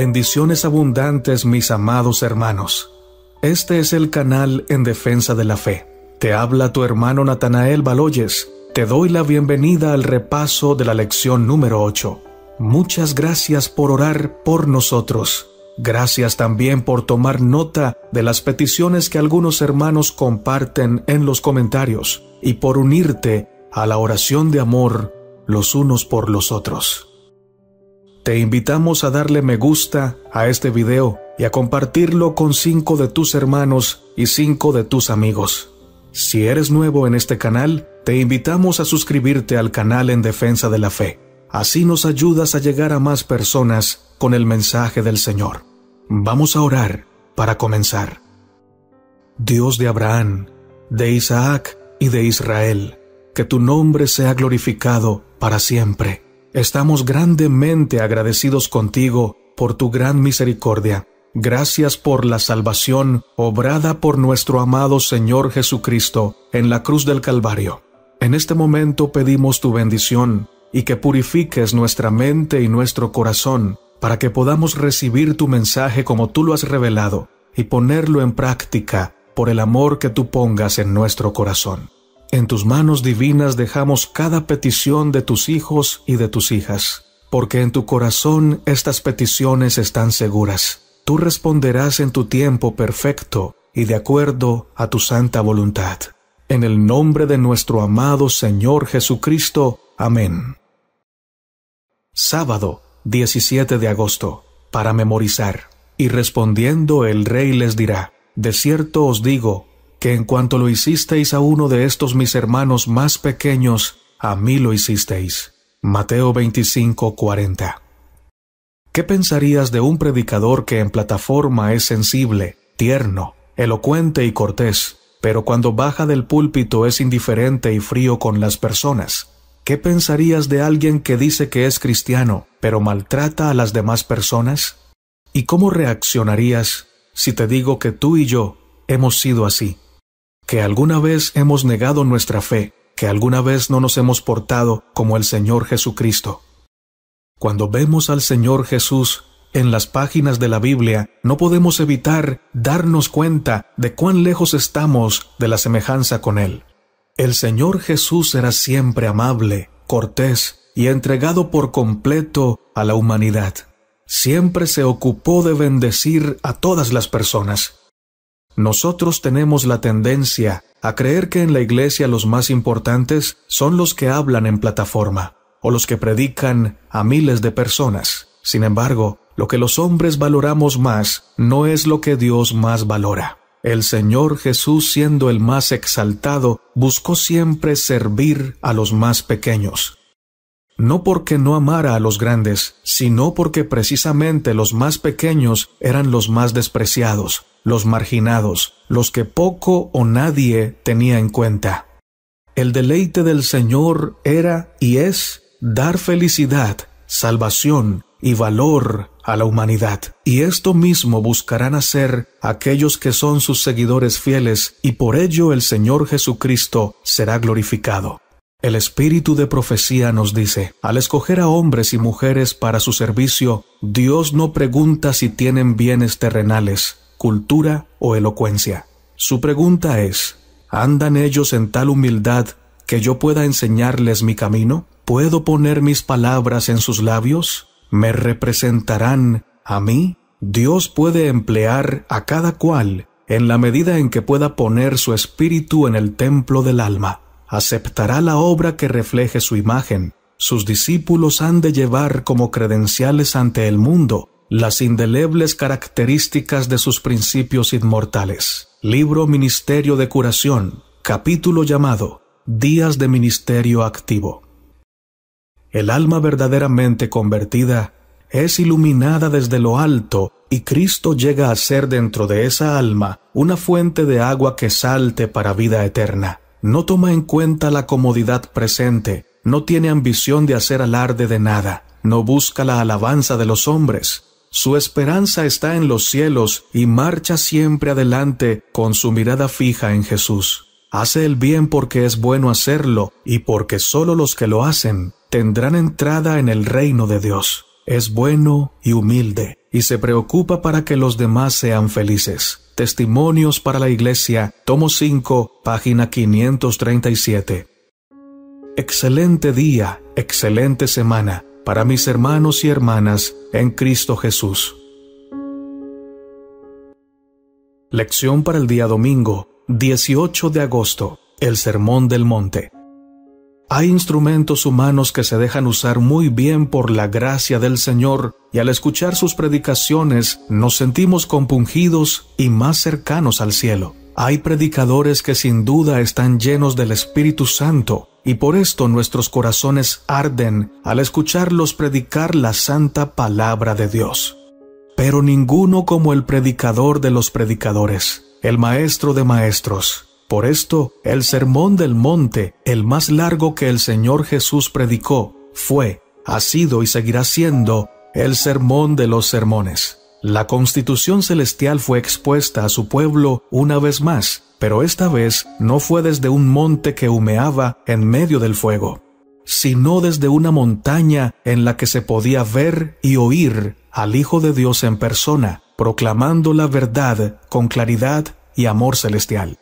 Bendiciones abundantes mis amados hermanos. Este es el canal en defensa de la fe. Te habla tu hermano Natanael Baloyes. Te doy la bienvenida al repaso de la lección número 8. Muchas gracias por orar por nosotros. Gracias también por tomar nota de las peticiones que algunos hermanos comparten en los comentarios y por unirte a la oración de amor los unos por los otros. Te invitamos a darle me gusta a este video y a compartirlo con cinco de tus hermanos y cinco de tus amigos. Si eres nuevo en este canal, te invitamos a suscribirte al canal en defensa de la fe. Así nos ayudas a llegar a más personas con el mensaje del Señor. Vamos a orar para comenzar. Dios de Abraham, de Isaac y de Israel, que tu nombre sea glorificado para siempre Estamos grandemente agradecidos contigo por tu gran misericordia. Gracias por la salvación obrada por nuestro amado Señor Jesucristo en la cruz del Calvario. En este momento pedimos tu bendición y que purifiques nuestra mente y nuestro corazón para que podamos recibir tu mensaje como tú lo has revelado y ponerlo en práctica por el amor que tú pongas en nuestro corazón. En tus manos divinas dejamos cada petición de tus hijos y de tus hijas, porque en tu corazón estas peticiones están seguras. Tú responderás en tu tiempo perfecto y de acuerdo a tu santa voluntad. En el nombre de nuestro amado Señor Jesucristo. Amén. Sábado 17 de agosto, para memorizar. Y respondiendo el rey les dirá, De cierto os digo, que en cuanto lo hicisteis a uno de estos mis hermanos más pequeños, a mí lo hicisteis. Mateo 25, ¿Qué pensarías de un predicador que en plataforma es sensible, tierno, elocuente y cortés, pero cuando baja del púlpito es indiferente y frío con las personas? ¿Qué pensarías de alguien que dice que es cristiano, pero maltrata a las demás personas? ¿Y cómo reaccionarías si te digo que tú y yo hemos sido así? que alguna vez hemos negado nuestra fe, que alguna vez no nos hemos portado como el Señor Jesucristo. Cuando vemos al Señor Jesús en las páginas de la Biblia, no podemos evitar darnos cuenta de cuán lejos estamos de la semejanza con Él. El Señor Jesús era siempre amable, cortés y entregado por completo a la humanidad. Siempre se ocupó de bendecir a todas las personas. Nosotros tenemos la tendencia a creer que en la iglesia los más importantes son los que hablan en plataforma o los que predican a miles de personas. Sin embargo, lo que los hombres valoramos más no es lo que Dios más valora. El Señor Jesús, siendo el más exaltado, buscó siempre servir a los más pequeños. No porque no amara a los grandes, sino porque precisamente los más pequeños eran los más despreciados, los marginados, los que poco o nadie tenía en cuenta. El deleite del Señor era y es dar felicidad, salvación y valor a la humanidad. Y esto mismo buscarán hacer aquellos que son sus seguidores fieles, y por ello el Señor Jesucristo será glorificado. El espíritu de profecía nos dice, al escoger a hombres y mujeres para su servicio, Dios no pregunta si tienen bienes terrenales, cultura o elocuencia. Su pregunta es, ¿andan ellos en tal humildad que yo pueda enseñarles mi camino? ¿Puedo poner mis palabras en sus labios? ¿Me representarán a mí? Dios puede emplear a cada cual en la medida en que pueda poner su espíritu en el templo del alma. Aceptará la obra que refleje su imagen. Sus discípulos han de llevar como credenciales ante el mundo las indelebles características de sus principios inmortales. Libro Ministerio de Curación, capítulo llamado Días de Ministerio Activo. El alma verdaderamente convertida es iluminada desde lo alto y Cristo llega a ser dentro de esa alma una fuente de agua que salte para vida eterna. No toma en cuenta la comodidad presente, no tiene ambición de hacer alarde de nada, no busca la alabanza de los hombres, su esperanza está en los cielos y marcha siempre adelante con su mirada fija en Jesús. Hace el bien porque es bueno hacerlo y porque solo los que lo hacen tendrán entrada en el reino de Dios. Es bueno y humilde y se preocupa para que los demás sean felices. Testimonios para la Iglesia, tomo 5, página 537. Excelente día, excelente semana para mis hermanos y hermanas en Cristo Jesús. Lección para el día domingo, 18 de agosto, el Sermón del Monte. Hay instrumentos humanos que se dejan usar muy bien por la gracia del Señor y al escuchar sus predicaciones nos sentimos compungidos y más cercanos al cielo. Hay predicadores que sin duda están llenos del Espíritu Santo y por esto nuestros corazones arden al escucharlos predicar la santa palabra de Dios. Pero ninguno como el predicador de los predicadores, el maestro de maestros. Por esto, el sermón del monte, el más largo que el Señor Jesús predicó, fue, ha sido y seguirá siendo el sermón de los sermones. La constitución celestial fue expuesta a su pueblo una vez más, pero esta vez no fue desde un monte que humeaba en medio del fuego, sino desde una montaña en la que se podía ver y oír al Hijo de Dios en persona, proclamando la verdad con claridad y amor celestial.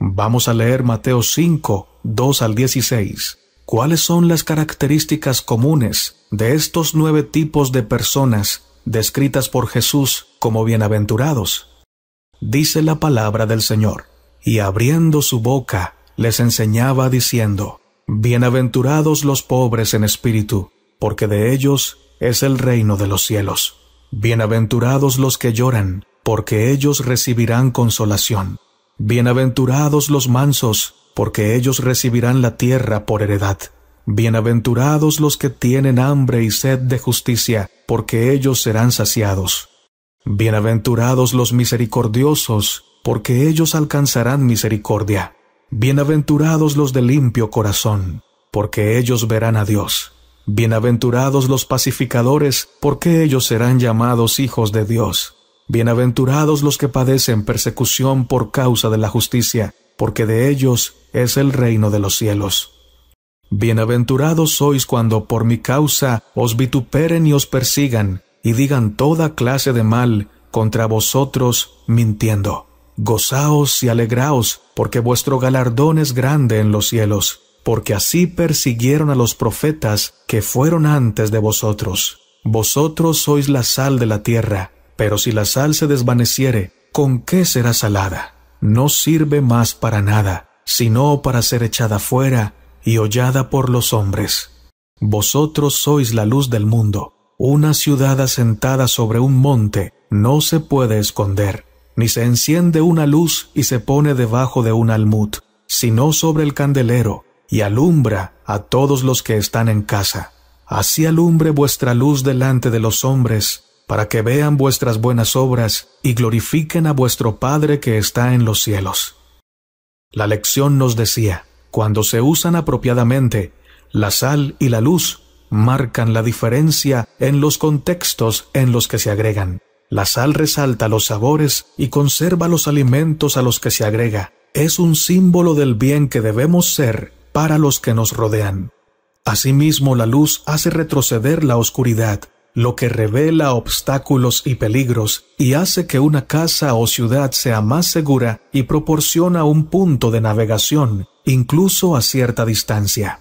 Vamos a leer Mateo 5, 2 al 16. ¿Cuáles son las características comunes de estos nueve tipos de personas descritas por Jesús como bienaventurados. Dice la palabra del Señor, y abriendo su boca les enseñaba diciendo, Bienaventurados los pobres en espíritu, porque de ellos es el reino de los cielos. Bienaventurados los que lloran, porque ellos recibirán consolación. Bienaventurados los mansos, porque ellos recibirán la tierra por heredad. Bienaventurados los que tienen hambre y sed de justicia, porque ellos serán saciados. Bienaventurados los misericordiosos, porque ellos alcanzarán misericordia. Bienaventurados los de limpio corazón, porque ellos verán a Dios. Bienaventurados los pacificadores, porque ellos serán llamados hijos de Dios. Bienaventurados los que padecen persecución por causa de la justicia, porque de ellos es el reino de los cielos. Bienaventurados sois cuando por mi causa os vituperen y os persigan, y digan toda clase de mal contra vosotros mintiendo. Gozaos y alegraos, porque vuestro galardón es grande en los cielos, porque así persiguieron a los profetas que fueron antes de vosotros. Vosotros sois la sal de la tierra, pero si la sal se desvaneciere, ¿con qué será salada? No sirve más para nada, sino para ser echada fuera y hollada por los hombres. Vosotros sois la luz del mundo. Una ciudad asentada sobre un monte no se puede esconder, ni se enciende una luz y se pone debajo de un almud, sino sobre el candelero, y alumbra a todos los que están en casa. Así alumbre vuestra luz delante de los hombres, para que vean vuestras buenas obras y glorifiquen a vuestro Padre que está en los cielos. La lección nos decía, cuando se usan apropiadamente, la sal y la luz marcan la diferencia en los contextos en los que se agregan. La sal resalta los sabores y conserva los alimentos a los que se agrega. Es un símbolo del bien que debemos ser para los que nos rodean. Asimismo, la luz hace retroceder la oscuridad, lo que revela obstáculos y peligros y hace que una casa o ciudad sea más segura y proporciona un punto de navegación incluso a cierta distancia.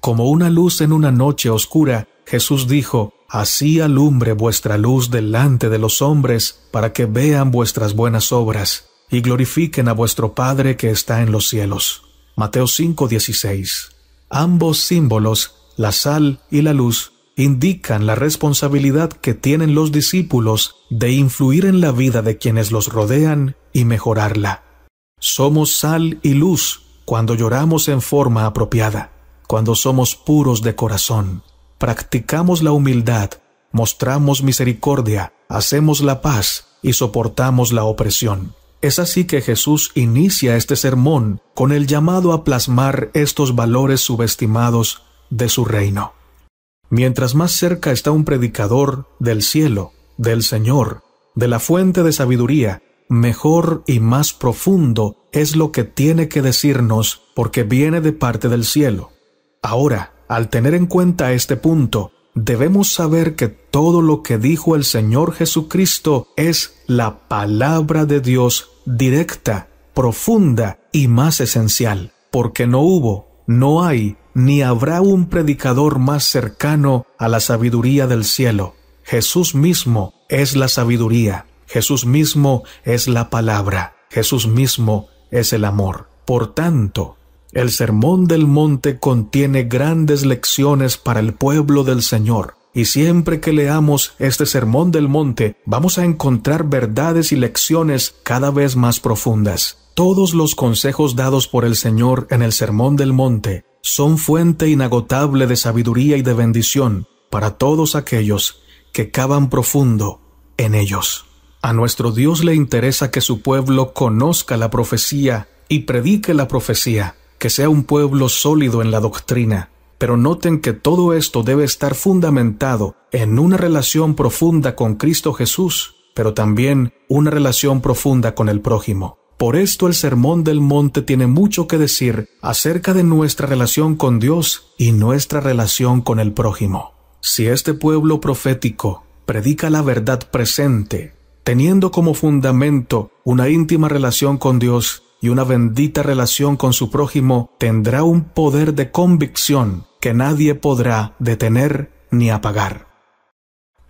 Como una luz en una noche oscura, Jesús dijo, Así alumbre vuestra luz delante de los hombres, para que vean vuestras buenas obras, y glorifiquen a vuestro Padre que está en los cielos. Mateo 5:16. Ambos símbolos, la sal y la luz, indican la responsabilidad que tienen los discípulos de influir en la vida de quienes los rodean y mejorarla. Somos sal y luz, cuando lloramos en forma apropiada, cuando somos puros de corazón, practicamos la humildad, mostramos misericordia, hacemos la paz y soportamos la opresión. Es así que Jesús inicia este sermón con el llamado a plasmar estos valores subestimados de su reino. Mientras más cerca está un predicador del cielo, del Señor, de la fuente de sabiduría, mejor y más profundo es lo que tiene que decirnos porque viene de parte del cielo. Ahora, al tener en cuenta este punto, debemos saber que todo lo que dijo el Señor Jesucristo es la palabra de Dios directa, profunda y más esencial, porque no hubo, no hay, ni habrá un predicador más cercano a la sabiduría del cielo. Jesús mismo es la sabiduría. Jesús mismo es la palabra, Jesús mismo es el amor. Por tanto, el Sermón del Monte contiene grandes lecciones para el pueblo del Señor. Y siempre que leamos este Sermón del Monte, vamos a encontrar verdades y lecciones cada vez más profundas. Todos los consejos dados por el Señor en el Sermón del Monte son fuente inagotable de sabiduría y de bendición para todos aquellos que cavan profundo en ellos. A nuestro Dios le interesa que su pueblo conozca la profecía y predique la profecía, que sea un pueblo sólido en la doctrina. Pero noten que todo esto debe estar fundamentado en una relación profunda con Cristo Jesús, pero también una relación profunda con el prójimo. Por esto el Sermón del Monte tiene mucho que decir acerca de nuestra relación con Dios y nuestra relación con el prójimo. Si este pueblo profético predica la verdad presente teniendo como fundamento una íntima relación con Dios y una bendita relación con su prójimo, tendrá un poder de convicción que nadie podrá detener ni apagar.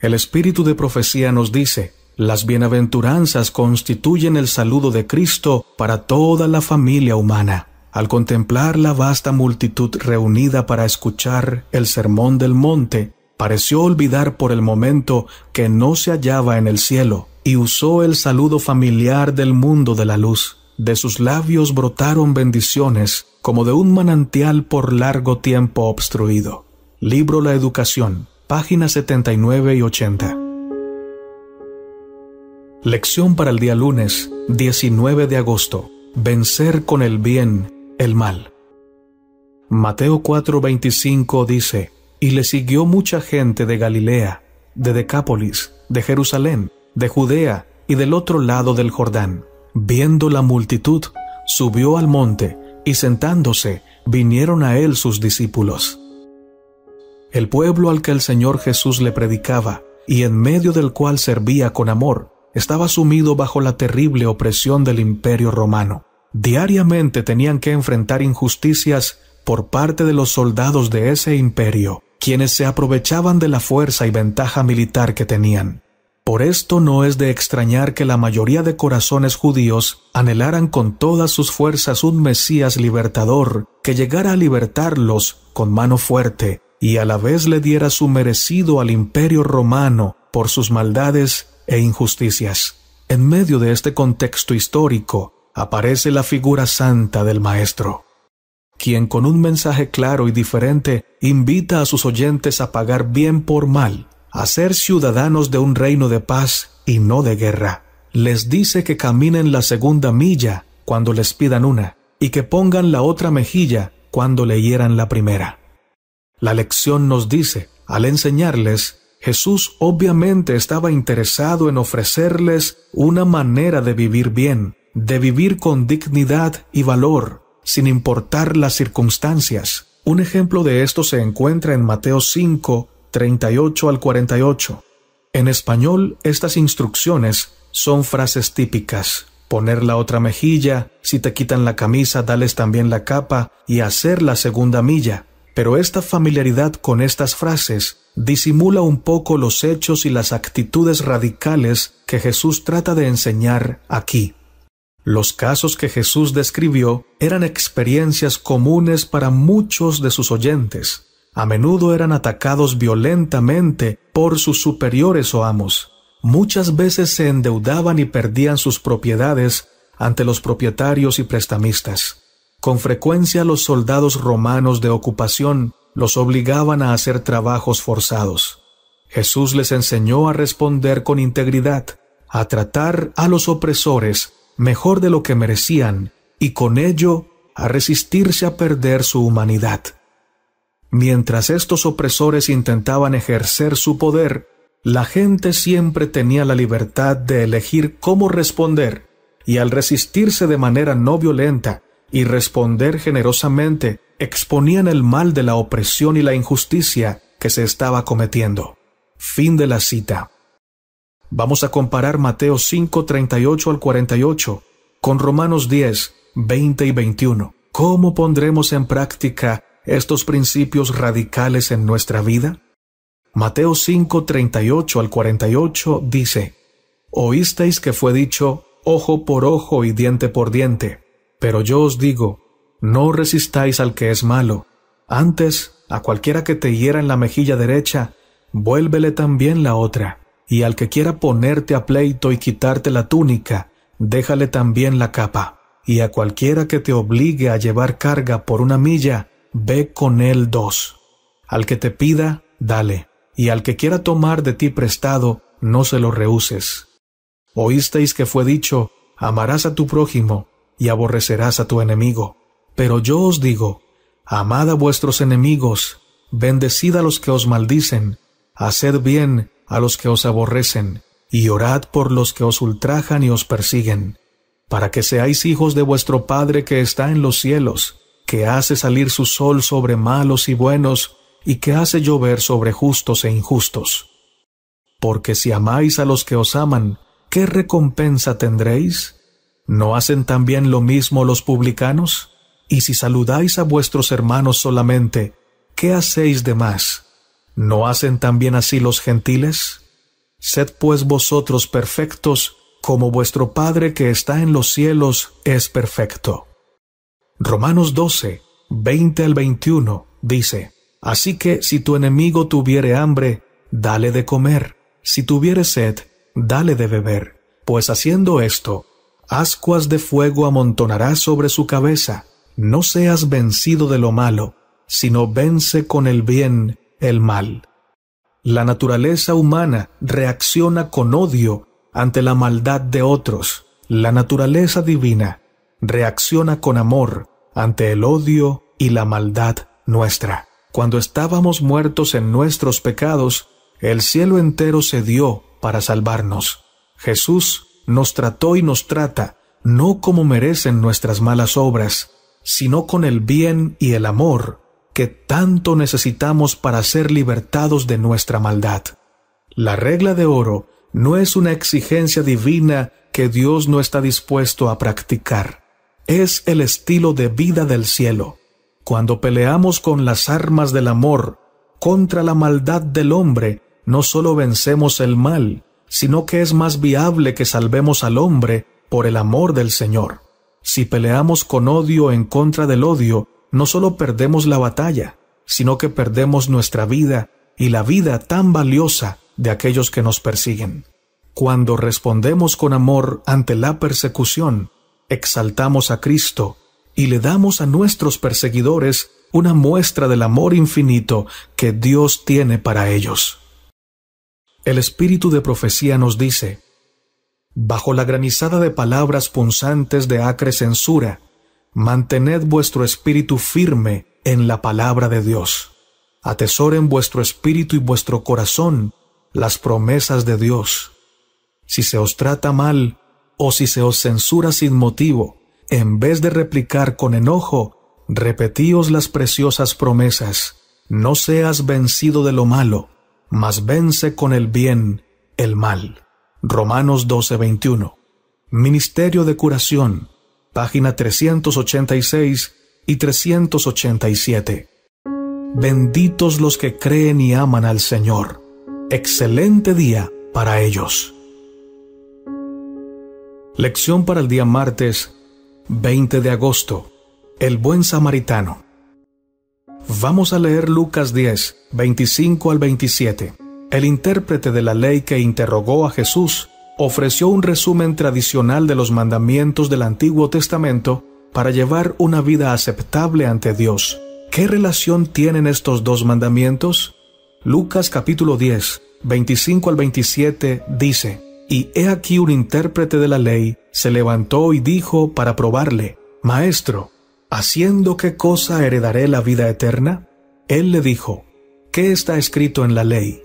El espíritu de profecía nos dice, las bienaventuranzas constituyen el saludo de Cristo para toda la familia humana. Al contemplar la vasta multitud reunida para escuchar el sermón del monte, pareció olvidar por el momento que no se hallaba en el cielo, y usó el saludo familiar del mundo de la luz. De sus labios brotaron bendiciones como de un manantial por largo tiempo obstruido. Libro La Educación, páginas 79 y 80. Lección para el día lunes, 19 de agosto. Vencer con el bien el mal. Mateo 4:25 dice, Y le siguió mucha gente de Galilea, de Decápolis, de Jerusalén, de Judea y del otro lado del Jordán. Viendo la multitud, subió al monte, y sentándose, vinieron a él sus discípulos. El pueblo al que el Señor Jesús le predicaba, y en medio del cual servía con amor, estaba sumido bajo la terrible opresión del imperio romano. Diariamente tenían que enfrentar injusticias por parte de los soldados de ese imperio, quienes se aprovechaban de la fuerza y ventaja militar que tenían. Por esto no es de extrañar que la mayoría de corazones judíos anhelaran con todas sus fuerzas un Mesías libertador que llegara a libertarlos con mano fuerte y a la vez le diera su merecido al imperio romano por sus maldades e injusticias. En medio de este contexto histórico aparece la figura santa del Maestro, quien con un mensaje claro y diferente invita a sus oyentes a pagar bien por mal a ser ciudadanos de un reino de paz y no de guerra. Les dice que caminen la segunda milla cuando les pidan una, y que pongan la otra mejilla cuando le hieran la primera. La lección nos dice, al enseñarles, Jesús obviamente estaba interesado en ofrecerles una manera de vivir bien, de vivir con dignidad y valor, sin importar las circunstancias. Un ejemplo de esto se encuentra en Mateo 5, 38 al 48. En español, estas instrucciones son frases típicas. Poner la otra mejilla, si te quitan la camisa, dales también la capa y hacer la segunda milla. Pero esta familiaridad con estas frases disimula un poco los hechos y las actitudes radicales que Jesús trata de enseñar aquí. Los casos que Jesús describió eran experiencias comunes para muchos de sus oyentes, a menudo eran atacados violentamente por sus superiores o amos. Muchas veces se endeudaban y perdían sus propiedades ante los propietarios y prestamistas. Con frecuencia los soldados romanos de ocupación los obligaban a hacer trabajos forzados. Jesús les enseñó a responder con integridad, a tratar a los opresores mejor de lo que merecían y con ello a resistirse a perder su humanidad. Mientras estos opresores intentaban ejercer su poder, la gente siempre tenía la libertad de elegir cómo responder, y al resistirse de manera no violenta y responder generosamente, exponían el mal de la opresión y la injusticia que se estaba cometiendo. Fin de la cita. Vamos a comparar Mateo 5, al 48 con Romanos 10, 20 y 21. ¿Cómo pondremos en práctica estos principios radicales en nuestra vida? Mateo 5, 38 al 48 dice, Oísteis que fue dicho, ojo por ojo y diente por diente, pero yo os digo, no resistáis al que es malo, antes, a cualquiera que te hiera en la mejilla derecha, vuélvele también la otra, y al que quiera ponerte a pleito y quitarte la túnica, déjale también la capa, y a cualquiera que te obligue a llevar carga por una milla, ve con él dos. Al que te pida, dale, y al que quiera tomar de ti prestado, no se lo rehuses. Oísteis que fue dicho, amarás a tu prójimo y aborrecerás a tu enemigo. Pero yo os digo, amad a vuestros enemigos, bendecid a los que os maldicen, haced bien a los que os aborrecen, y orad por los que os ultrajan y os persiguen, para que seáis hijos de vuestro Padre que está en los cielos, que hace salir su sol sobre malos y buenos, y que hace llover sobre justos e injustos. Porque si amáis a los que os aman, ¿qué recompensa tendréis? ¿No hacen también lo mismo los publicanos? Y si saludáis a vuestros hermanos solamente, ¿qué hacéis de más? ¿No hacen también así los gentiles? Sed pues vosotros perfectos, como vuestro Padre que está en los cielos es perfecto. Romanos 12, 20 al 21 dice, Así que si tu enemigo tuviere hambre, dale de comer, si tuviere sed, dale de beber, pues haciendo esto, ascuas de fuego amontonará sobre su cabeza. No seas vencido de lo malo, sino vence con el bien el mal. La naturaleza humana reacciona con odio ante la maldad de otros. La naturaleza divina reacciona con amor ante el odio y la maldad nuestra. Cuando estábamos muertos en nuestros pecados, el cielo entero se dio para salvarnos. Jesús nos trató y nos trata no como merecen nuestras malas obras, sino con el bien y el amor que tanto necesitamos para ser libertados de nuestra maldad. La regla de oro no es una exigencia divina que Dios no está dispuesto a practicar es el estilo de vida del cielo. Cuando peleamos con las armas del amor contra la maldad del hombre, no solo vencemos el mal, sino que es más viable que salvemos al hombre por el amor del Señor. Si peleamos con odio en contra del odio, no solo perdemos la batalla, sino que perdemos nuestra vida y la vida tan valiosa de aquellos que nos persiguen. Cuando respondemos con amor ante la persecución, exaltamos a Cristo y le damos a nuestros perseguidores una muestra del amor infinito que Dios tiene para ellos. El espíritu de profecía nos dice, bajo la granizada de palabras punzantes de acre censura, mantened vuestro espíritu firme en la palabra de Dios. Atesoren vuestro espíritu y vuestro corazón las promesas de Dios. Si se os trata mal, o si se os censura sin motivo, en vez de replicar con enojo, repetíos las preciosas promesas, no seas vencido de lo malo, mas vence con el bien el mal. Romanos 12:21. Ministerio de Curación, página 386 y 387. Benditos los que creen y aman al Señor. Excelente día para ellos. Lección para el día martes 20 de agosto. El buen samaritano. Vamos a leer Lucas 10, 25 al 27. El intérprete de la ley que interrogó a Jesús ofreció un resumen tradicional de los mandamientos del Antiguo Testamento para llevar una vida aceptable ante Dios. ¿Qué relación tienen estos dos mandamientos? Lucas capítulo 10, 25 al 27 dice, y he aquí un intérprete de la ley se levantó y dijo para probarle, Maestro, ¿haciendo qué cosa heredaré la vida eterna? Él le dijo, ¿qué está escrito en la ley?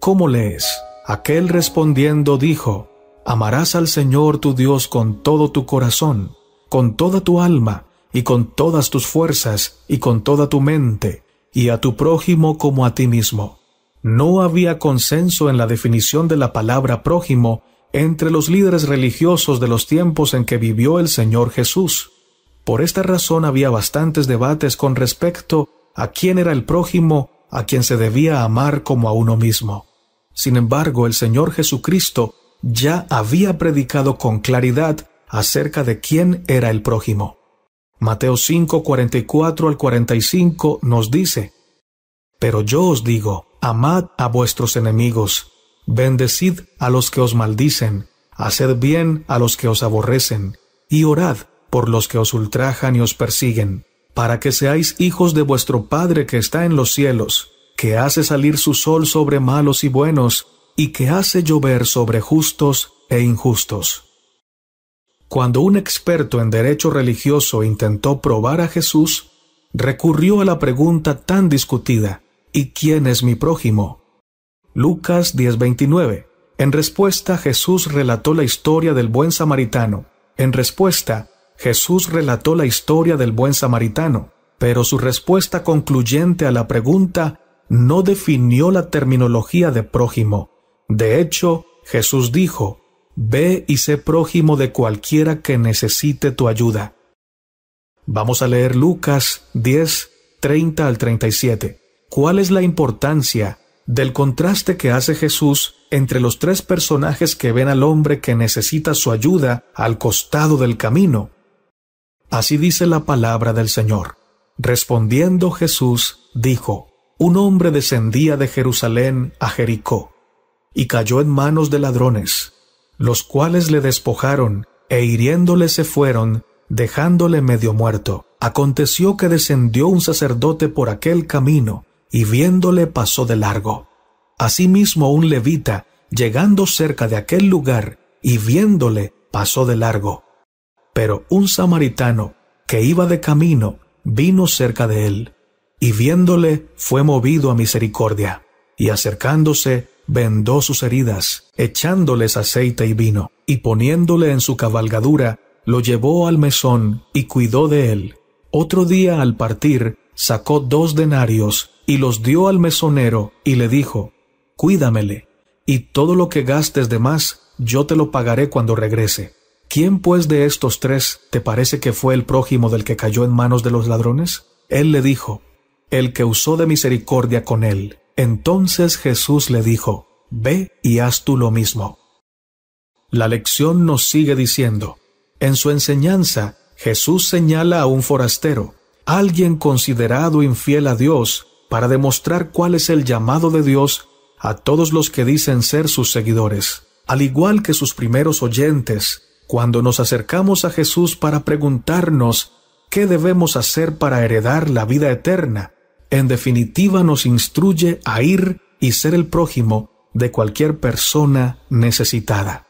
¿Cómo lees? Aquel respondiendo dijo, Amarás al Señor tu Dios con todo tu corazón, con toda tu alma, y con todas tus fuerzas, y con toda tu mente, y a tu prójimo como a ti mismo no había consenso en la definición de la palabra prójimo entre los líderes religiosos de los tiempos en que vivió el Señor Jesús. Por esta razón había bastantes debates con respecto a quién era el prójimo a quien se debía amar como a uno mismo. Sin embargo, el Señor Jesucristo ya había predicado con claridad acerca de quién era el prójimo. Mateo 5, 44 al 45 nos dice, Pero yo os digo, amad a vuestros enemigos, bendecid a los que os maldicen, haced bien a los que os aborrecen, y orad por los que os ultrajan y os persiguen, para que seáis hijos de vuestro Padre que está en los cielos, que hace salir su sol sobre malos y buenos, y que hace llover sobre justos e injustos. Cuando un experto en derecho religioso intentó probar a Jesús, recurrió a la pregunta tan discutida, ¿Y quién es mi prójimo? Lucas 10:29. En respuesta, Jesús relató la historia del buen samaritano. En respuesta, Jesús relató la historia del buen samaritano, pero su respuesta concluyente a la pregunta no definió la terminología de prójimo. De hecho, Jesús dijo, Ve y sé prójimo de cualquiera que necesite tu ayuda. Vamos a leer Lucas 10, al 37 cuál es la importancia del contraste que hace Jesús entre los tres personajes que ven al hombre que necesita su ayuda al costado del camino. Así dice la palabra del Señor. Respondiendo Jesús, dijo, Un hombre descendía de Jerusalén a Jericó, y cayó en manos de ladrones, los cuales le despojaron, e hiriéndole se fueron, dejándole medio muerto. Aconteció que descendió un sacerdote por aquel camino, y viéndole pasó de largo. Asimismo un levita, llegando cerca de aquel lugar y viéndole, pasó de largo. Pero un samaritano, que iba de camino, vino cerca de él, y viéndole fue movido a misericordia, y acercándose, vendó sus heridas, echándoles aceite y vino, y poniéndole en su cabalgadura, lo llevó al mesón y cuidó de él. Otro día al partir, sacó dos denarios y los dio al mesonero, y le dijo, Cuídamele, y todo lo que gastes de más, yo te lo pagaré cuando regrese. ¿Quién pues de estos tres te parece que fue el prójimo del que cayó en manos de los ladrones? Él le dijo, El que usó de misericordia con él. Entonces Jesús le dijo, Ve y haz tú lo mismo. La lección nos sigue diciendo, en su enseñanza, Jesús señala a un forastero, alguien considerado infiel a Dios para demostrar cuál es el llamado de Dios a todos los que dicen ser sus seguidores, al igual que sus primeros oyentes, cuando nos acercamos a Jesús para preguntarnos qué debemos hacer para heredar la vida eterna, en definitiva nos instruye a ir y ser el prójimo de cualquier persona necesitada.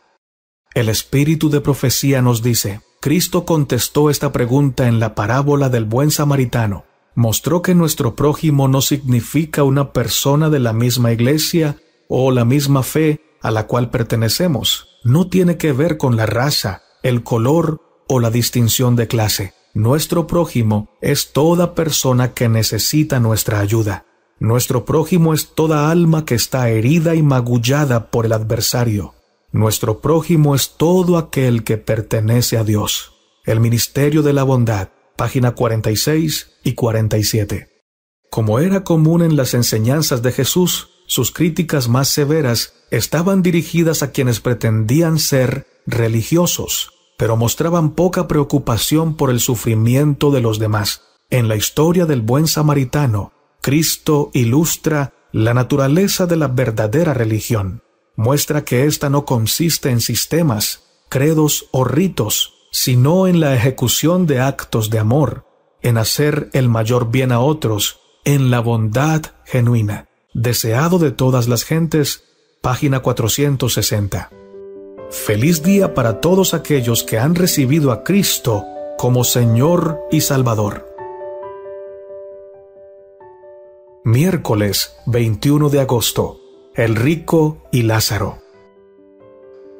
El espíritu de profecía nos dice, Cristo contestó esta pregunta en la parábola del buen samaritano mostró que nuestro prójimo no significa una persona de la misma iglesia o la misma fe a la cual pertenecemos. No tiene que ver con la raza, el color o la distinción de clase. Nuestro prójimo es toda persona que necesita nuestra ayuda. Nuestro prójimo es toda alma que está herida y magullada por el adversario. Nuestro prójimo es todo aquel que pertenece a Dios. El ministerio de la bondad página 46 y 47. Como era común en las enseñanzas de Jesús, sus críticas más severas estaban dirigidas a quienes pretendían ser religiosos, pero mostraban poca preocupación por el sufrimiento de los demás. En la historia del buen samaritano, Cristo ilustra la naturaleza de la verdadera religión. Muestra que ésta no consiste en sistemas, credos o ritos, sino en la ejecución de actos de amor, en hacer el mayor bien a otros, en la bondad genuina, deseado de todas las gentes, página 460. Feliz día para todos aquellos que han recibido a Cristo como Señor y Salvador. Miércoles 21 de agosto. El rico y Lázaro.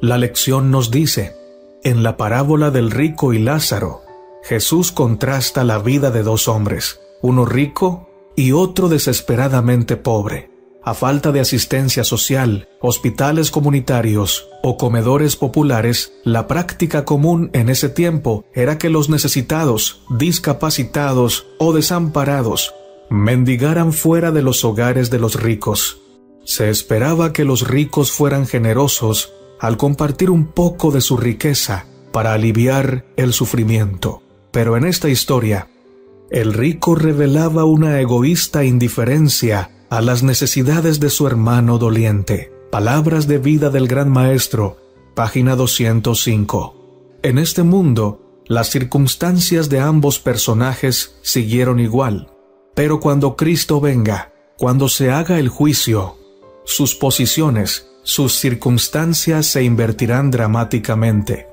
La lección nos dice, en la parábola del rico y Lázaro, Jesús contrasta la vida de dos hombres, uno rico y otro desesperadamente pobre, a falta de asistencia social, hospitales comunitarios o comedores populares, la práctica común en ese tiempo era que los necesitados, discapacitados o desamparados mendigaran fuera de los hogares de los ricos. Se esperaba que los ricos fueran generosos al compartir un poco de su riqueza para aliviar el sufrimiento. Pero en esta historia, el rico revelaba una egoísta indiferencia a las necesidades de su hermano doliente. Palabras de vida del Gran Maestro, página 205. En este mundo, las circunstancias de ambos personajes siguieron igual, pero cuando Cristo venga, cuando se haga el juicio, sus posiciones sus circunstancias se invertirán dramáticamente.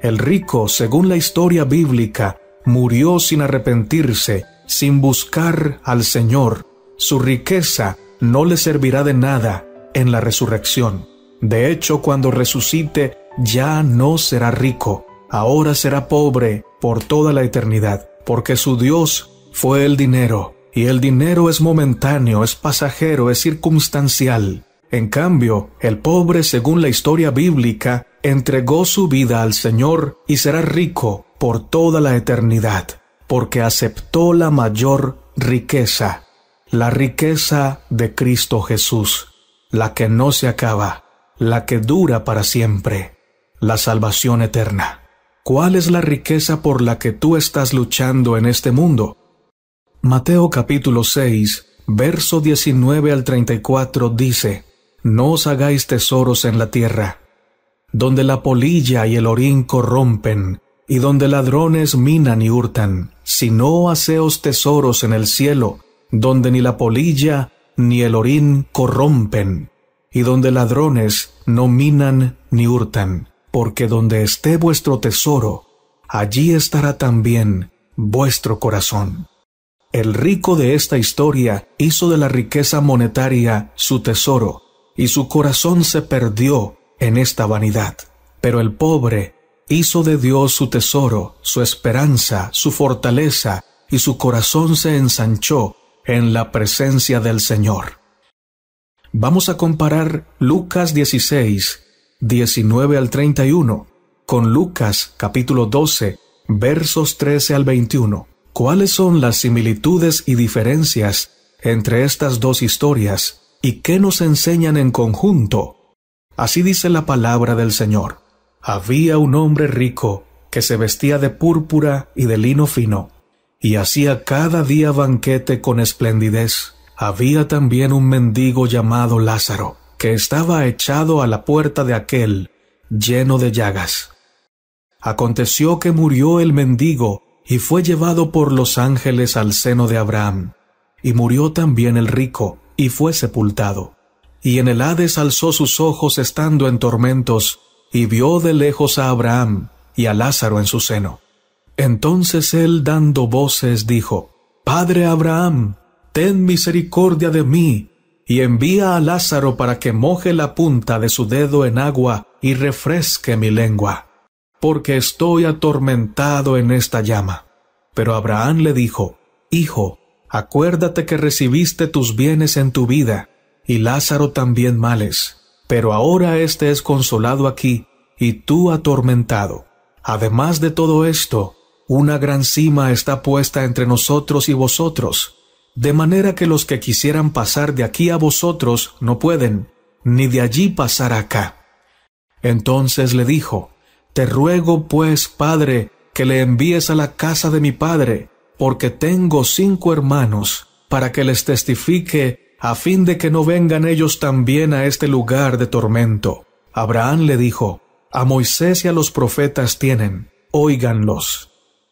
El rico, según la historia bíblica, murió sin arrepentirse, sin buscar al Señor. Su riqueza no le servirá de nada en la resurrección. De hecho, cuando resucite, ya no será rico, ahora será pobre por toda la eternidad, porque su Dios fue el dinero, y el dinero es momentáneo, es pasajero, es circunstancial. En cambio, el pobre, según la historia bíblica, entregó su vida al Señor y será rico por toda la eternidad, porque aceptó la mayor riqueza, la riqueza de Cristo Jesús, la que no se acaba, la que dura para siempre, la salvación eterna. ¿Cuál es la riqueza por la que tú estás luchando en este mundo? Mateo capítulo 6, verso 19 al 34 dice, no os hagáis tesoros en la tierra, donde la polilla y el orín corrompen, y donde ladrones minan y hurtan, sino haceos tesoros en el cielo, donde ni la polilla ni el orín corrompen, y donde ladrones no minan ni hurtan, porque donde esté vuestro tesoro, allí estará también vuestro corazón. El rico de esta historia hizo de la riqueza monetaria su tesoro, y su corazón se perdió en esta vanidad. Pero el pobre hizo de Dios su tesoro, su esperanza, su fortaleza, y su corazón se ensanchó en la presencia del Señor. Vamos a comparar Lucas 16, 19 al 31, con Lucas capítulo 12, versos 13 al 21. ¿Cuáles son las similitudes y diferencias entre estas dos historias y qué nos enseñan en conjunto. Así dice la palabra del Señor. Había un hombre rico que se vestía de púrpura y de lino fino, y hacía cada día banquete con esplendidez. Había también un mendigo llamado Lázaro, que estaba echado a la puerta de aquel, lleno de llagas. Aconteció que murió el mendigo y fue llevado por los ángeles al seno de Abraham, y murió también el rico, y fue sepultado. Y en el Hades alzó sus ojos estando en tormentos, y vio de lejos a Abraham y a Lázaro en su seno. Entonces él dando voces dijo, Padre Abraham, ten misericordia de mí, y envía a Lázaro para que moje la punta de su dedo en agua y refresque mi lengua, porque estoy atormentado en esta llama. Pero Abraham le dijo, Hijo, acuérdate que recibiste tus bienes en tu vida, y Lázaro también males, pero ahora éste es consolado aquí, y tú atormentado. Además de todo esto, una gran cima está puesta entre nosotros y vosotros, de manera que los que quisieran pasar de aquí a vosotros no pueden, ni de allí pasar acá. Entonces le dijo, Te ruego, pues, Padre, que le envíes a la casa de mi Padre, porque tengo cinco hermanos, para que les testifique, a fin de que no vengan ellos también a este lugar de tormento. Abraham le dijo, A Moisés y a los profetas tienen, óiganlos.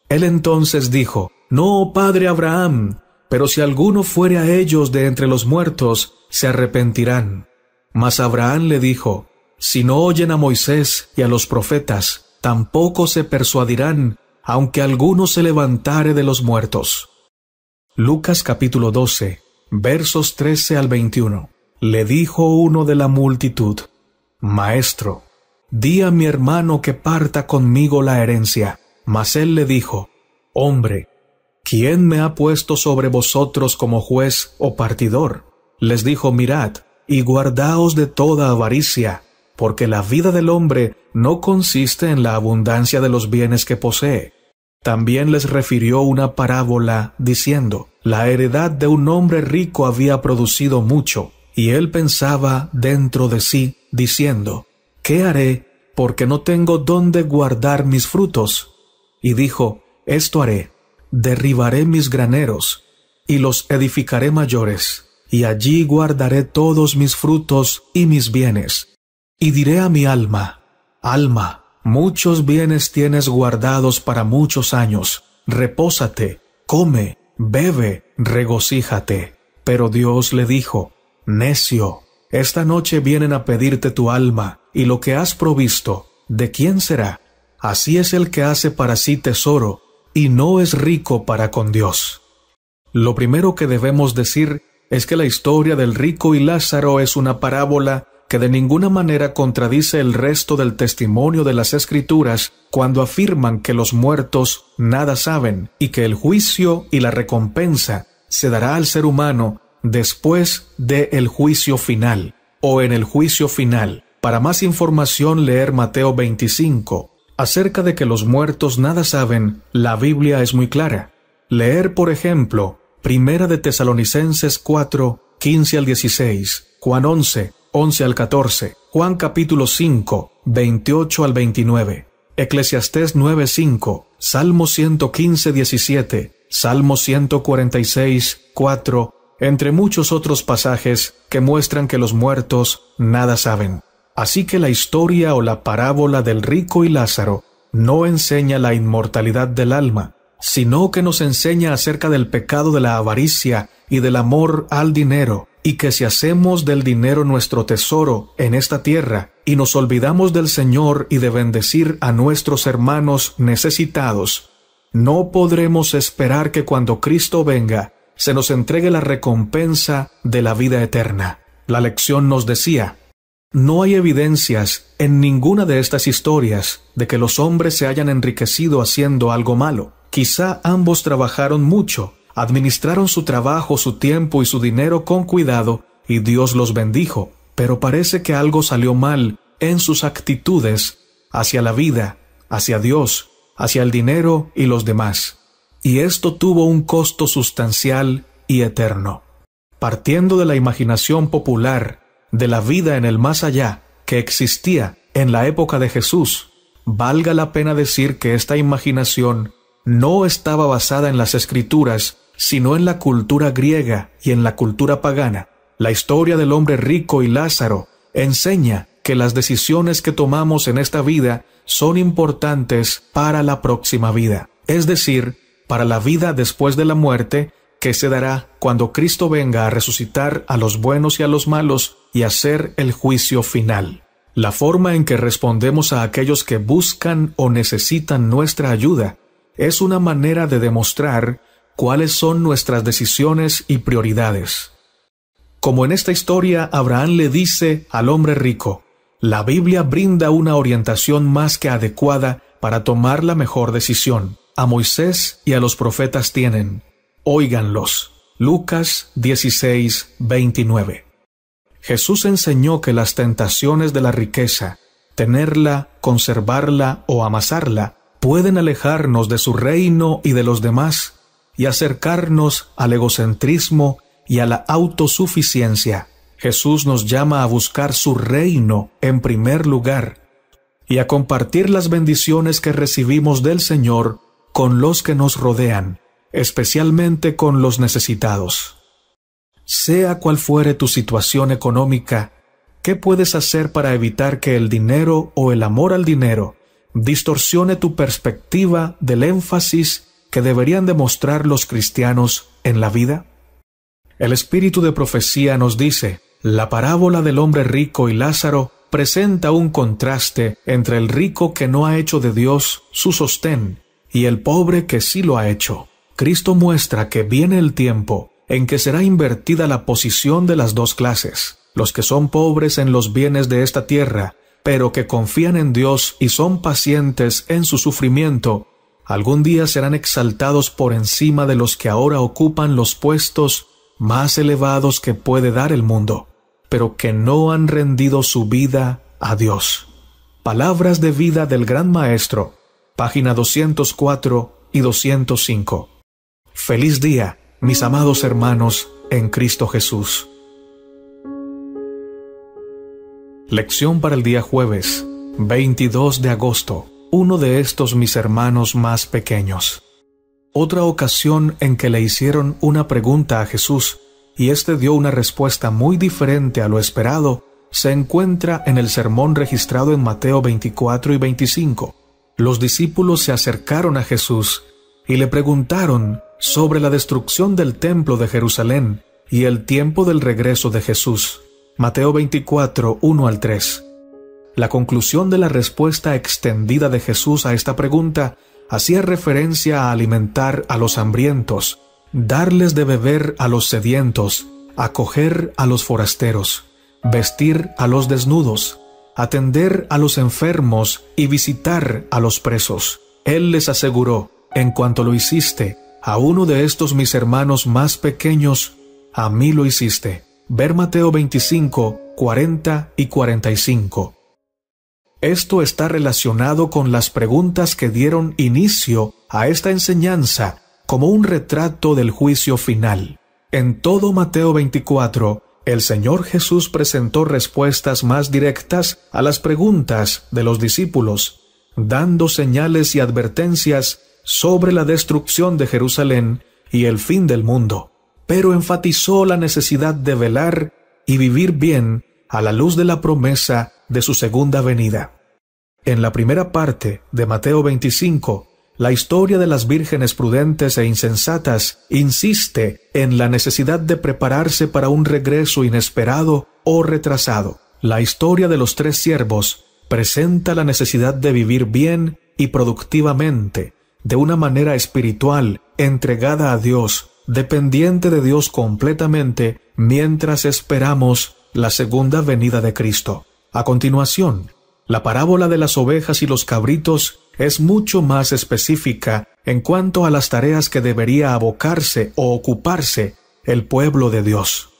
Él entonces dijo, No, padre Abraham, pero si alguno fuere a ellos de entre los muertos, se arrepentirán. Mas Abraham le dijo, Si no oyen a Moisés y a los profetas, tampoco se persuadirán, aunque alguno se levantare de los muertos. Lucas capítulo 12, versos 13 al 21. Le dijo uno de la multitud, Maestro, di a mi hermano que parta conmigo la herencia. Mas él le dijo, Hombre, ¿quién me ha puesto sobre vosotros como juez o partidor? Les dijo, Mirad, y guardaos de toda avaricia porque la vida del hombre no consiste en la abundancia de los bienes que posee. También les refirió una parábola, diciendo, La heredad de un hombre rico había producido mucho, y él pensaba dentro de sí, diciendo, ¿Qué haré? Porque no tengo dónde guardar mis frutos. Y dijo, Esto haré, derribaré mis graneros, y los edificaré mayores, y allí guardaré todos mis frutos y mis bienes, y diré a mi alma, alma, muchos bienes tienes guardados para muchos años, repósate, come, bebe, regocíjate. Pero Dios le dijo, necio, esta noche vienen a pedirte tu alma, y lo que has provisto, ¿de quién será? Así es el que hace para sí tesoro, y no es rico para con Dios. Lo primero que debemos decir es que la historia del rico y Lázaro es una parábola que de ninguna manera contradice el resto del testimonio de las Escrituras cuando afirman que los muertos nada saben y que el juicio y la recompensa se dará al ser humano después de el juicio final o en el juicio final. Para más información leer Mateo 25. Acerca de que los muertos nada saben, la Biblia es muy clara. Leer, por ejemplo, Primera de Tesalonicenses 4, 15 al 16, Juan 11, 11 al 14, Juan capítulo 5, 28 al 29, Eclesiastés 9, 5, Salmo 115, 17, Salmo 146, 4, entre muchos otros pasajes que muestran que los muertos nada saben. Así que la historia o la parábola del rico y Lázaro no enseña la inmortalidad del alma, sino que nos enseña acerca del pecado de la avaricia y del amor al dinero, y que si hacemos del dinero nuestro tesoro en esta tierra y nos olvidamos del Señor y de bendecir a nuestros hermanos necesitados, no podremos esperar que cuando Cristo venga se nos entregue la recompensa de la vida eterna. La lección nos decía, no hay evidencias en ninguna de estas historias de que los hombres se hayan enriquecido haciendo algo malo. Quizá ambos trabajaron mucho Administraron su trabajo, su tiempo y su dinero con cuidado y Dios los bendijo, pero parece que algo salió mal en sus actitudes hacia la vida, hacia Dios, hacia el dinero y los demás. Y esto tuvo un costo sustancial y eterno. Partiendo de la imaginación popular de la vida en el más allá que existía en la época de Jesús, valga la pena decir que esta imaginación no estaba basada en las escrituras, sino en la cultura griega y en la cultura pagana. La historia del hombre rico y Lázaro enseña que las decisiones que tomamos en esta vida son importantes para la próxima vida, es decir, para la vida después de la muerte que se dará cuando Cristo venga a resucitar a los buenos y a los malos y hacer el juicio final. La forma en que respondemos a aquellos que buscan o necesitan nuestra ayuda es una manera de demostrar cuáles son nuestras decisiones y prioridades. Como en esta historia, Abraham le dice al hombre rico, la Biblia brinda una orientación más que adecuada para tomar la mejor decisión. A Moisés y a los profetas tienen. Óiganlos. Lucas 16, 29. Jesús enseñó que las tentaciones de la riqueza, tenerla, conservarla o amasarla, pueden alejarnos de su reino y de los demás y acercarnos al egocentrismo y a la autosuficiencia. Jesús nos llama a buscar su reino en primer lugar y a compartir las bendiciones que recibimos del Señor con los que nos rodean, especialmente con los necesitados. Sea cual fuere tu situación económica, ¿qué puedes hacer para evitar que el dinero o el amor al dinero distorsione tu perspectiva del énfasis que deberían demostrar los cristianos en la vida? El espíritu de profecía nos dice, la parábola del hombre rico y Lázaro presenta un contraste entre el rico que no ha hecho de Dios su sostén y el pobre que sí lo ha hecho. Cristo muestra que viene el tiempo en que será invertida la posición de las dos clases, los que son pobres en los bienes de esta tierra pero que confían en Dios y son pacientes en su sufrimiento, algún día serán exaltados por encima de los que ahora ocupan los puestos más elevados que puede dar el mundo, pero que no han rendido su vida a Dios. Palabras de vida del Gran Maestro, página 204 y 205. Feliz día, mis amados hermanos, en Cristo Jesús. Lección para el día jueves, 22 de agosto, uno de estos mis hermanos más pequeños. Otra ocasión en que le hicieron una pregunta a Jesús y éste dio una respuesta muy diferente a lo esperado, se encuentra en el sermón registrado en Mateo 24 y 25. Los discípulos se acercaron a Jesús y le preguntaron sobre la destrucción del templo de Jerusalén y el tiempo del regreso de Jesús. Mateo 24, 1 al 3. La conclusión de la respuesta extendida de Jesús a esta pregunta hacía referencia a alimentar a los hambrientos, darles de beber a los sedientos, acoger a los forasteros, vestir a los desnudos, atender a los enfermos y visitar a los presos. Él les aseguró, en cuanto lo hiciste, a uno de estos mis hermanos más pequeños, a mí lo hiciste. Ver Mateo 25, 40 y 45. Esto está relacionado con las preguntas que dieron inicio a esta enseñanza como un retrato del juicio final. En todo Mateo 24, el Señor Jesús presentó respuestas más directas a las preguntas de los discípulos, dando señales y advertencias sobre la destrucción de Jerusalén y el fin del mundo pero enfatizó la necesidad de velar y vivir bien a la luz de la promesa de su segunda venida. En la primera parte de Mateo 25, la historia de las vírgenes prudentes e insensatas insiste en la necesidad de prepararse para un regreso inesperado o retrasado. La historia de los tres siervos presenta la necesidad de vivir bien y productivamente, de una manera espiritual, entregada a Dios, dependiente de Dios completamente mientras esperamos la segunda venida de Cristo. A continuación, la parábola de las ovejas y los cabritos es mucho más específica en cuanto a las tareas que debería abocarse o ocuparse el pueblo de Dios.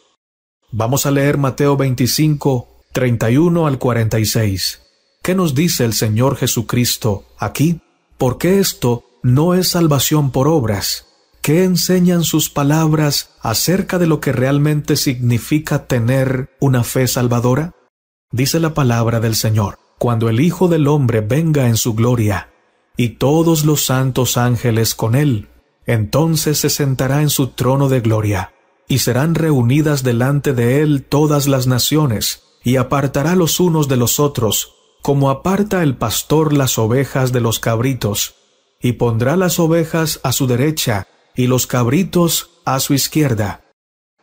Vamos a leer Mateo 25, 31 al 46. ¿Qué nos dice el Señor Jesucristo aquí? Porque esto no es salvación por obras, ¿Qué enseñan sus palabras acerca de lo que realmente significa tener una fe salvadora? Dice la palabra del Señor, cuando el Hijo del Hombre venga en su gloria, y todos los santos ángeles con él, entonces se sentará en su trono de gloria, y serán reunidas delante de él todas las naciones, y apartará los unos de los otros, como aparta el pastor las ovejas de los cabritos, y pondrá las ovejas a su derecha, y los cabritos a su izquierda.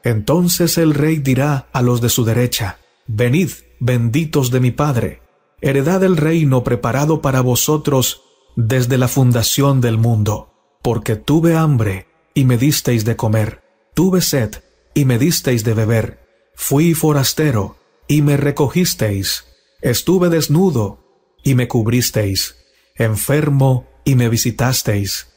Entonces el rey dirá a los de su derecha, Venid, benditos de mi Padre, heredad el reino preparado para vosotros desde la fundación del mundo, porque tuve hambre y me disteis de comer, tuve sed y me disteis de beber, fui forastero y me recogisteis, estuve desnudo y me cubristeis, enfermo y me visitasteis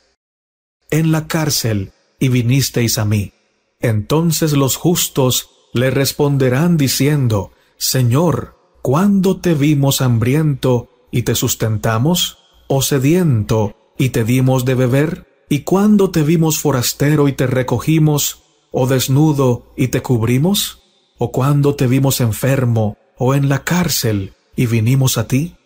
en la cárcel, y vinisteis a mí. Entonces los justos le responderán diciendo, Señor, ¿cuándo te vimos hambriento y te sustentamos? ¿O sediento y te dimos de beber? ¿Y cuándo te vimos forastero y te recogimos? ¿O desnudo y te cubrimos? ¿O cuándo te vimos enfermo o en la cárcel y vinimos a ti?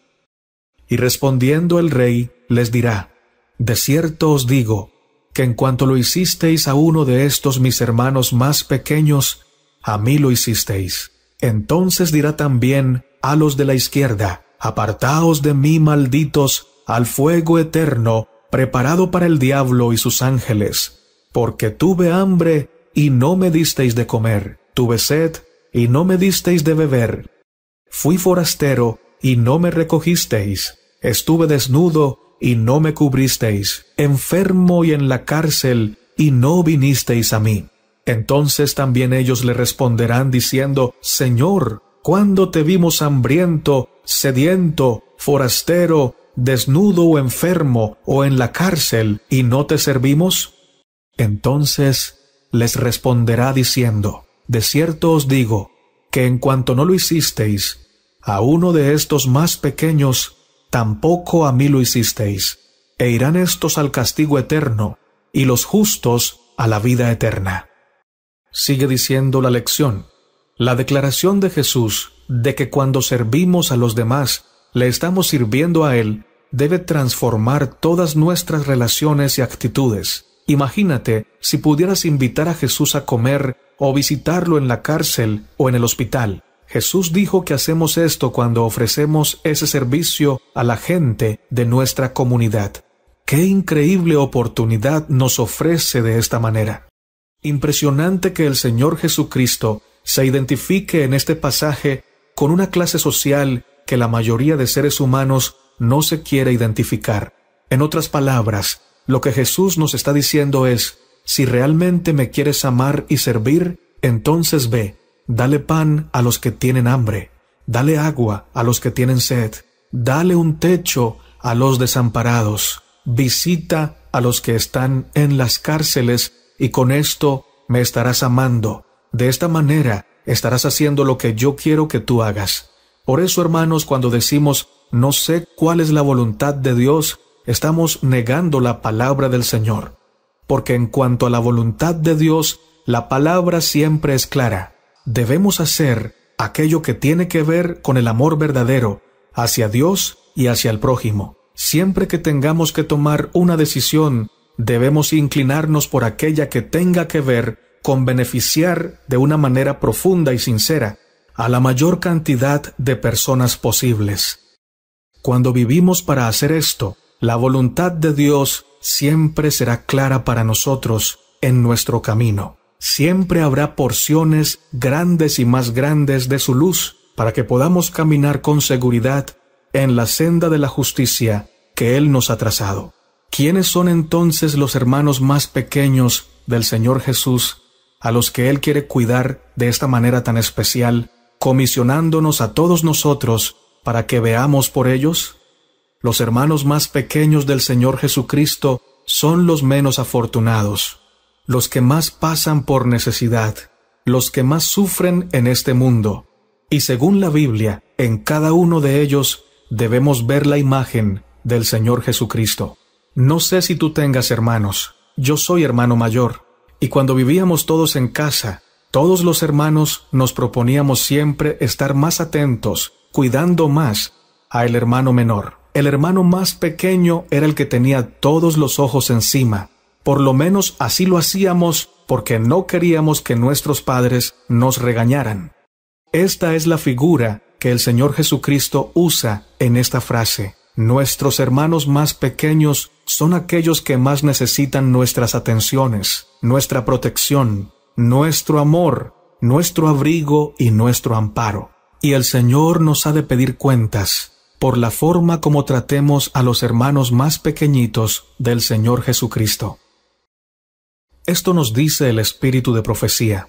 Y respondiendo el rey les dirá, De cierto os digo, que en cuanto lo hicisteis a uno de estos mis hermanos más pequeños, a mí lo hicisteis. Entonces dirá también a los de la izquierda, apartaos de mí, malditos, al fuego eterno, preparado para el diablo y sus ángeles, porque tuve hambre y no me disteis de comer, tuve sed y no me disteis de beber, fui forastero y no me recogisteis, estuve desnudo y no me cubristeis, enfermo y en la cárcel, y no vinisteis a mí. Entonces también ellos le responderán diciendo, Señor, ¿cuándo te vimos hambriento, sediento, forastero, desnudo o enfermo, o en la cárcel, y no te servimos? Entonces les responderá diciendo, De cierto os digo, que en cuanto no lo hicisteis, a uno de estos más pequeños, tampoco a mí lo hicisteis, e irán estos al castigo eterno, y los justos a la vida eterna. Sigue diciendo la lección, la declaración de Jesús de que cuando servimos a los demás, le estamos sirviendo a Él, debe transformar todas nuestras relaciones y actitudes. Imagínate si pudieras invitar a Jesús a comer o visitarlo en la cárcel o en el hospital. Jesús dijo que hacemos esto cuando ofrecemos ese servicio a la gente de nuestra comunidad. Qué increíble oportunidad nos ofrece de esta manera. Impresionante que el Señor Jesucristo se identifique en este pasaje con una clase social que la mayoría de seres humanos no se quiere identificar. En otras palabras, lo que Jesús nos está diciendo es, si realmente me quieres amar y servir, entonces ve, Dale pan a los que tienen hambre, dale agua a los que tienen sed, dale un techo a los desamparados, visita a los que están en las cárceles, y con esto me estarás amando. De esta manera estarás haciendo lo que yo quiero que tú hagas. Por eso, hermanos, cuando decimos no sé cuál es la voluntad de Dios, estamos negando la palabra del Señor. Porque en cuanto a la voluntad de Dios, la palabra siempre es clara debemos hacer aquello que tiene que ver con el amor verdadero hacia Dios y hacia el prójimo. Siempre que tengamos que tomar una decisión, debemos inclinarnos por aquella que tenga que ver con beneficiar de una manera profunda y sincera a la mayor cantidad de personas posibles. Cuando vivimos para hacer esto, la voluntad de Dios siempre será clara para nosotros en nuestro camino siempre habrá porciones grandes y más grandes de su luz para que podamos caminar con seguridad en la senda de la justicia que Él nos ha trazado. ¿Quiénes son entonces los hermanos más pequeños del Señor Jesús a los que Él quiere cuidar de esta manera tan especial, comisionándonos a todos nosotros para que veamos por ellos? Los hermanos más pequeños del Señor Jesucristo son los menos afortunados los que más pasan por necesidad, los que más sufren en este mundo. Y según la Biblia, en cada uno de ellos debemos ver la imagen del Señor Jesucristo. No sé si tú tengas hermanos, yo soy hermano mayor, y cuando vivíamos todos en casa, todos los hermanos nos proponíamos siempre estar más atentos, cuidando más a el hermano menor. El hermano más pequeño era el que tenía todos los ojos encima, por lo menos así lo hacíamos porque no queríamos que nuestros padres nos regañaran. Esta es la figura que el Señor Jesucristo usa en esta frase. Nuestros hermanos más pequeños son aquellos que más necesitan nuestras atenciones, nuestra protección, nuestro amor, nuestro abrigo y nuestro amparo. Y el Señor nos ha de pedir cuentas por la forma como tratemos a los hermanos más pequeñitos del Señor Jesucristo. Esto nos dice el espíritu de profecía.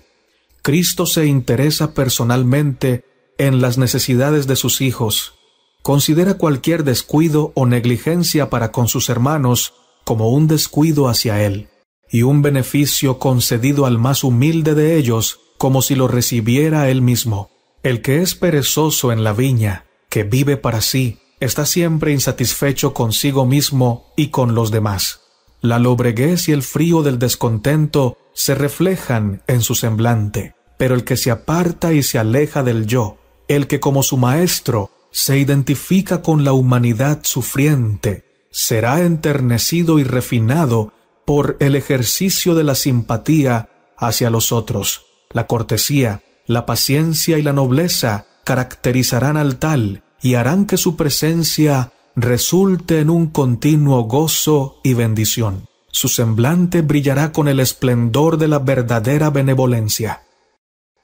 Cristo se interesa personalmente en las necesidades de sus hijos. Considera cualquier descuido o negligencia para con sus hermanos como un descuido hacia Él, y un beneficio concedido al más humilde de ellos como si lo recibiera Él mismo. El que es perezoso en la viña, que vive para sí, está siempre insatisfecho consigo mismo y con los demás. La lobreguez y el frío del descontento se reflejan en su semblante, pero el que se aparta y se aleja del yo, el que como su maestro se identifica con la humanidad sufriente, será enternecido y refinado por el ejercicio de la simpatía hacia los otros. La cortesía, la paciencia y la nobleza caracterizarán al tal y harán que su presencia resulte en un continuo gozo y bendición. Su semblante brillará con el esplendor de la verdadera benevolencia.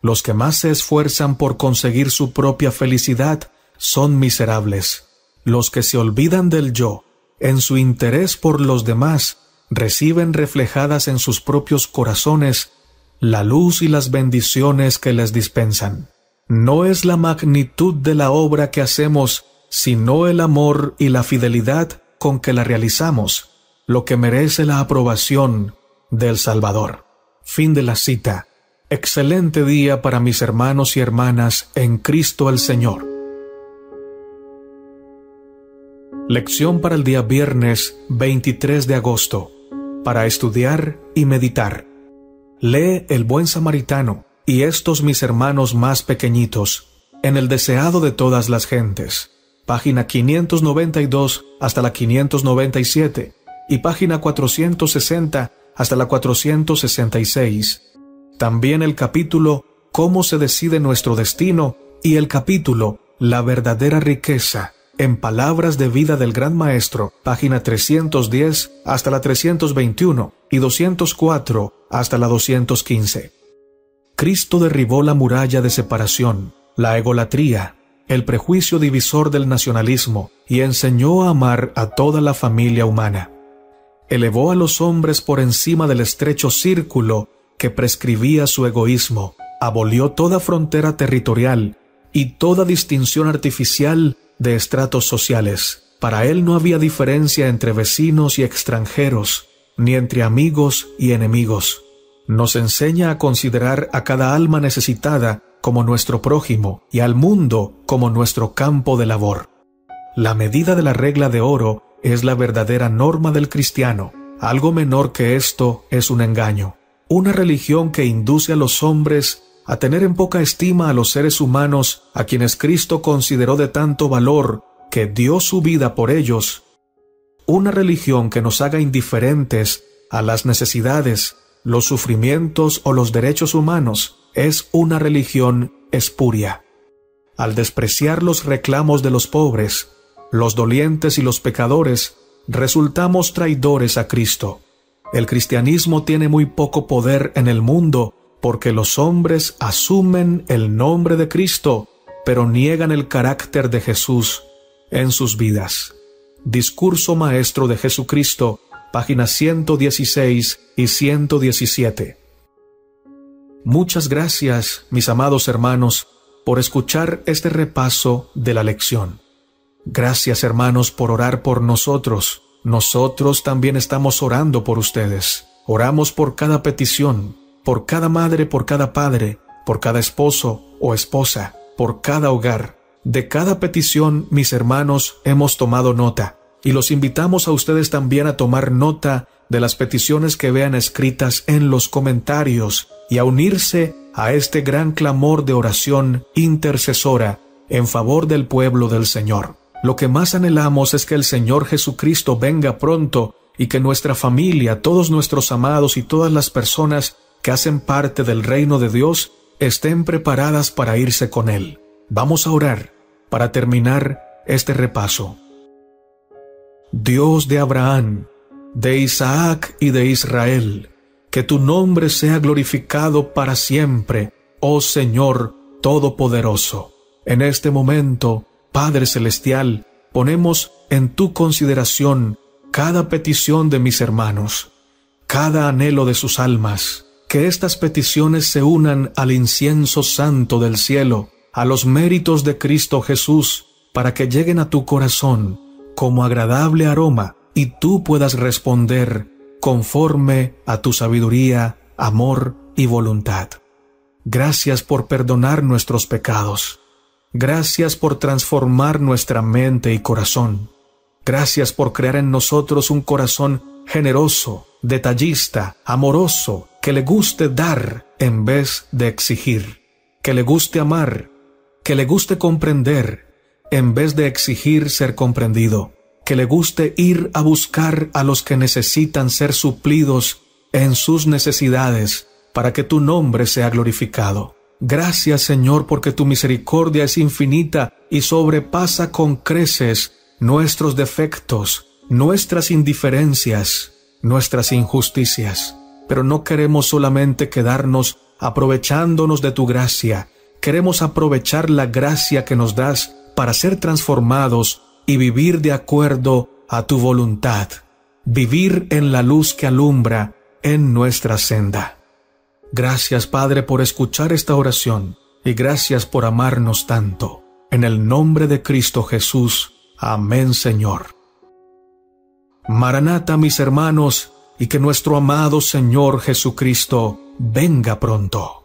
Los que más se esfuerzan por conseguir su propia felicidad son miserables. Los que se olvidan del yo, en su interés por los demás, reciben reflejadas en sus propios corazones la luz y las bendiciones que les dispensan. No es la magnitud de la obra que hacemos sino el amor y la fidelidad con que la realizamos, lo que merece la aprobación del Salvador. Fin de la cita. Excelente día para mis hermanos y hermanas en Cristo el Señor. Lección para el día viernes 23 de agosto. Para estudiar y meditar. Lee El Buen Samaritano y estos mis hermanos más pequeñitos, en el deseado de todas las gentes página 592 hasta la 597 y página 460 hasta la 466. También el capítulo Cómo se decide nuestro destino y el capítulo La verdadera riqueza en Palabras de Vida del Gran Maestro, página 310 hasta la 321 y 204 hasta la 215. Cristo derribó la muralla de separación, la egolatría, el prejuicio divisor del nacionalismo y enseñó a amar a toda la familia humana. Elevó a los hombres por encima del estrecho círculo que prescribía su egoísmo, abolió toda frontera territorial y toda distinción artificial de estratos sociales. Para él no había diferencia entre vecinos y extranjeros, ni entre amigos y enemigos. Nos enseña a considerar a cada alma necesitada como nuestro prójimo y al mundo como nuestro campo de labor. La medida de la regla de oro es la verdadera norma del cristiano. Algo menor que esto es un engaño. Una religión que induce a los hombres a tener en poca estima a los seres humanos a quienes Cristo consideró de tanto valor que dio su vida por ellos. Una religión que nos haga indiferentes a las necesidades, los sufrimientos o los derechos humanos, es una religión espuria. Al despreciar los reclamos de los pobres, los dolientes y los pecadores, resultamos traidores a Cristo. El cristianismo tiene muy poco poder en el mundo porque los hombres asumen el nombre de Cristo, pero niegan el carácter de Jesús en sus vidas. Discurso Maestro de Jesucristo, páginas 116 y 117. Muchas gracias, mis amados hermanos, por escuchar este repaso de la lección. Gracias, hermanos, por orar por nosotros. Nosotros también estamos orando por ustedes. Oramos por cada petición, por cada madre, por cada padre, por cada esposo o esposa, por cada hogar. De cada petición, mis hermanos, hemos tomado nota, y los invitamos a ustedes también a tomar nota de las peticiones que vean escritas en los comentarios y a unirse a este gran clamor de oración intercesora en favor del pueblo del Señor. Lo que más anhelamos es que el Señor Jesucristo venga pronto y que nuestra familia, todos nuestros amados y todas las personas que hacen parte del reino de Dios estén preparadas para irse con Él. Vamos a orar para terminar este repaso. Dios de Abraham, de Isaac y de Israel, que tu nombre sea glorificado para siempre, oh Señor Todopoderoso. En este momento, Padre Celestial, ponemos en tu consideración cada petición de mis hermanos, cada anhelo de sus almas, que estas peticiones se unan al incienso santo del cielo, a los méritos de Cristo Jesús, para que lleguen a tu corazón como agradable aroma y tú puedas responder conforme a tu sabiduría, amor y voluntad. Gracias por perdonar nuestros pecados. Gracias por transformar nuestra mente y corazón. Gracias por crear en nosotros un corazón generoso, detallista, amoroso, que le guste dar en vez de exigir, que le guste amar, que le guste comprender en vez de exigir ser comprendido le guste ir a buscar a los que necesitan ser suplidos en sus necesidades, para que tu nombre sea glorificado. Gracias Señor porque tu misericordia es infinita y sobrepasa con creces nuestros defectos, nuestras indiferencias, nuestras injusticias. Pero no queremos solamente quedarnos aprovechándonos de tu gracia, queremos aprovechar la gracia que nos das para ser transformados y vivir de acuerdo a tu voluntad, vivir en la luz que alumbra en nuestra senda. Gracias Padre por escuchar esta oración y gracias por amarnos tanto. En el nombre de Cristo Jesús. Amén Señor. Maranata mis hermanos, y que nuestro amado Señor Jesucristo venga pronto.